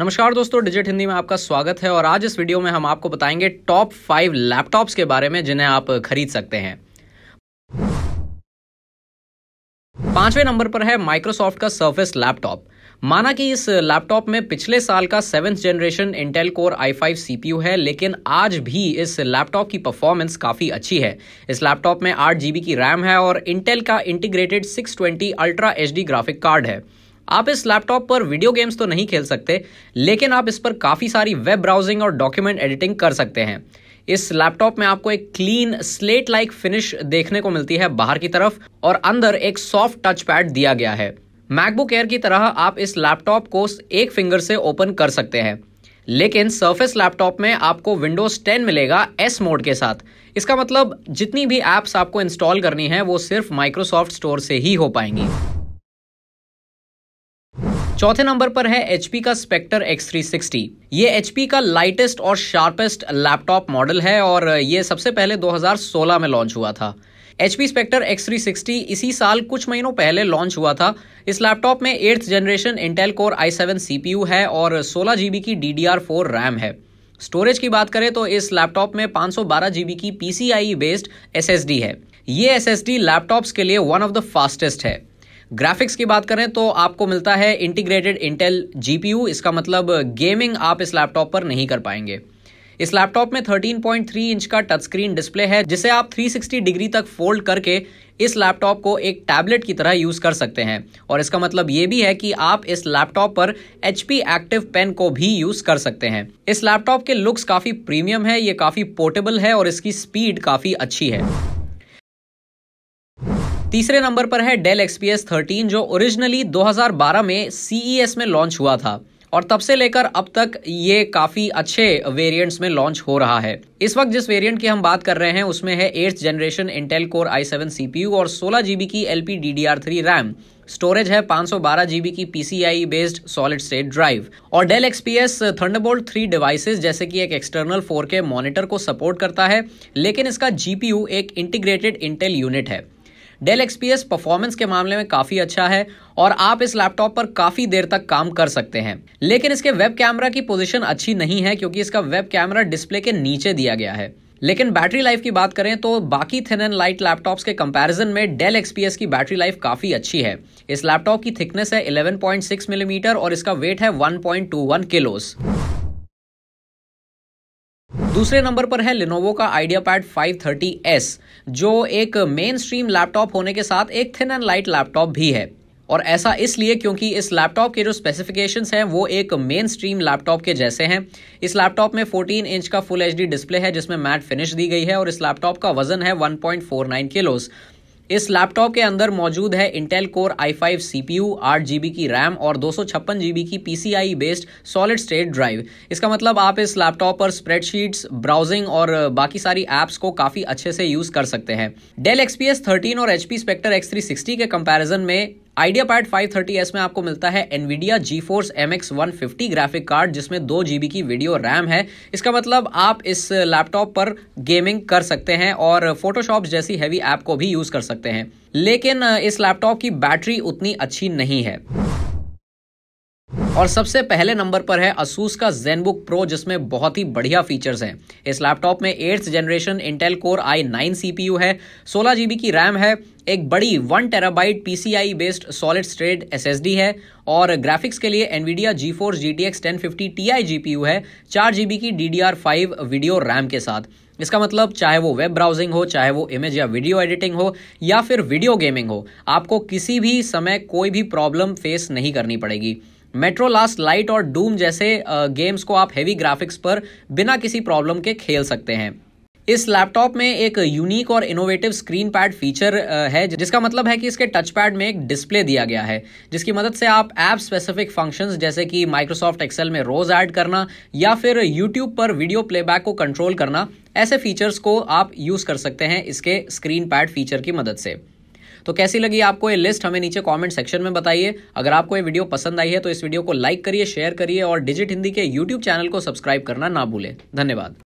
नमस्कार दोस्तों डिजिट हिंदी में आपका स्वागत है और आज इस वीडियो में हम आपको बताएंगे टॉप फाइव लैपटॉप्स के बारे में जिन्हें आप खरीद सकते हैं पांचवें नंबर पर है माइक्रोसॉफ्ट का सर्फेस लैपटॉप माना कि इस लैपटॉप में पिछले साल का seventh generation Intel core i5 CPU है लेकिन आज भी इस लैपटॉप की परफॉर्मेंस काफ़ी अच्छी है इस लैपटॉप में आठ जीबी की रैम है और इंटेल का integrated 620 ultra H graphic card है आप इस लैपटॉप पर वीडियो गेम्स तो नहीं खेल सकते लेकिन आप इस पर काफ़ी सारी वेब ब्राउजिंग और डॉक्यूमेंट एडिटिंग कर सकते हैं इस लैपटॉप में आपको एक क्लीन स्लेट लाइक फिनिश देखने को मिलती है बाहर की तरफ और अंदर एक सॉफ्ट टच पैड दिया गया है मैकबुक एयर की तरह आप इस लैपटॉप को एक फिंगर से ओपन कर सकते हैं लेकिन सर्फेस लैपटॉप में आपको विंडोज 10 मिलेगा एस मोड के साथ इसका मतलब जितनी भी एप्स आपको इंस्टॉल करनी है वो सिर्फ माइक्रोसॉफ्ट स्टोर से ही हो पाएंगी चौथे नंबर पर है एच का स्पेक्टर एक्स थ्री सिक्सटी ये एच का लाइटेस्ट और शार्पेस्ट लैपटॉप मॉडल है और ये सबसे पहले 2016 में लॉन्च हुआ था H P Spectre x three sixty इसी साल कुछ महीनों पहले लॉन्च हुआ था इस लैपटॉप में eighth generation Intel core I seven है और सोलह जी की डी डी रैम है स्टोरेज की बात करें तो इस लैपटॉप में 512 जीबी की PCIe बेस्ड डी है ये डी लैपटॉप्स के लिए वन ऑफ द फास्टेस्ट है ग्राफिक्स की बात करें तो आपको मिलता है इंटीग्रेटेड इंटेल जीपीयू इसका मतलब गेमिंग आप इस लैपटॉप पर नहीं कर पाएंगे इस लैपटॉप में 13.3 इंच का टच स्क्रीन डिस्प्ले है जिसे आप 360 डिग्री तक फोल्ड करके इस लैपटॉप को एक टैबलेट की तरह यूज़ कर सकते हैं और इसका मतलब ये भी है कि आप इस लैपटॉप पर एच एक्टिव पेन को भी यूज़ कर सकते हैं इस लैपटॉप के लुक्स काफ़ी प्रीमियम है ये काफ़ी पोर्टेबल है और इसकी स्पीड काफ़ी अच्छी है तीसरे नंबर पर है डेल एक्सपीएस थर्टीन जो ओरिजिनली 2012 में सीईएस e में लॉन्च हुआ था और तब से लेकर अब तक ये काफ़ी अच्छे वेरिएंट्स में लॉन्च हो रहा है इस वक्त जिस वेरिएंट की हम बात कर रहे हैं उसमें है eighth generation Intel core I seven CPU और सोलह जीबी की L P D D R three RAM storage है 512 जीबी की PCI based solid state drive और Dell XPS Thunderbolt three devices जैसे कि एक एक्सटर्नल के मॉनिटर को सपोर्ट करता है लेकिन इसका जीपीयू एक इंटीग्रेटेड इंटेल यूनिट है डेल एक्सपीएस परफॉर्मेंस के मामले में काफ़ी अच्छा है और आप इस लैपटॉप पर काफ़ी देर तक काम कर सकते हैं लेकिन इसके वेब कैमरा की पोजीशन अच्छी नहीं है क्योंकि इसका वेब कैमरा डिस्प्ले के नीचे दिया गया है लेकिन बैटरी लाइफ की बात करें तो बाकी थिन एंड लाइट लैपटॉप्स के कंपैरिजन में डेल एक्सपीएस की बैटरी लाइफ काफ़ी अच्छी है इस लैपटॉप की थिकनेस है 11.6 मिलीमीटर mm और इसका वेट है 1.21 किलोस दूसरे नंबर पर है लेनोवो का आइडिया पैड फाइव जो एक मेन स्ट्रीम लैपटॉप होने के साथ एक थिन एंड लाइट लैपटॉप भी है और ऐसा इसलिए क्योंकि इस लैपटॉप के जो स्पेसिफिकेशंस हैं वो एक मेन स्ट्रीम लैपटॉप के जैसे हैं इस लैपटॉप में 14 इंच का फुल एच डिस्प्ले है जिसमें मैट फिनिश दी गई है और इस लैपटॉप का वजन है 1.49 किलोस इस लैपटॉप के अंदर मौजूद है Intel core i5 five C P U की रैम और दो सौ की PCI based solid state drive इसका मतलब आप इस लैपटॉप पर स्प्रेडशीट्स ब्राउजिंग और बाकी सारी एप्स को काफ़ी अच्छे से यूज़ कर सकते हैं डेल एक्सपीएस 13 और HP Spectre X360 के कंपैरिजन में आइडिया पैड एस में आपको मिलता है Nvidia GeForce M X one fifty graphic card जिसमें दो जी की वीडियो रैम है इसका मतलब आप इस लैपटॉप पर गेमिंग कर सकते हैं और फोटोशॉप जैसी हैवी ऐप को भी यूज़ कर सकते हैं लेकिन इस लैपटॉप की बैटरी उतनी अच्छी नहीं है और सबसे पहले नंबर पर है असूस का जेनबुक प्रो जिसमें बहुत ही बढ़िया फीचर्स हैं इस लैपटॉप में eighth generation Intel core I nine CPU है सोलह जीबी की रैम है एक बड़ी one terabyte PCI based solid state SSD है और ग्राफिक्स के लिए Nvidia GeForce G T X ten fifty T I G P U है चार जी बी की D D R five video RAM के साथ इसका मतलब चाहे वो वेब ब्राउजिंग हो चाहे वो इमेज या वीडियो एडिटिंग हो या फिर वीडियो गेमिंग हो आपको किसी भी समय कोई भी प्रॉब्लम फेस नहीं करनी पड़ेगी मेट्रो लास्ट लाइट और डूम जैसे गेम्स को आप हैवी ग्राफिक्स पर बिना किसी प्रॉब्लम के खेल सकते हैं इस लैपटॉप में एक यूनिक और इनोवेटिव स्क्रीन पैड फीचर है जिसका मतलब है कि इसके टच पैड में एक डिस्प्ले दिया गया है जिसकी मदद से आप ऐप स्पेसिफिक फंक्शंस जैसे कि माइक्रोसॉफ्ट एक्सेल में रोज ऐड करना या फिर यूट्यूब पर वीडियो प्लेबैक को कंट्रोल करना ऐसे फीचर्स को आप यूज़ कर सकते हैं इसके स्क्रीन पैड फीचर की मदद से तो कैसी लगी आपको ये लिस्ट हमें नीचे कॉमेंट सेक्शन में बताइए अगर आपको ये वीडियो पसंद आई है तो इस वीडियो को लाइक करिए शेयर करिए और डिजिट हिंदी के यूट्यूब चैनल को सब्सक्राइब करना ना भूलें धन्यवाद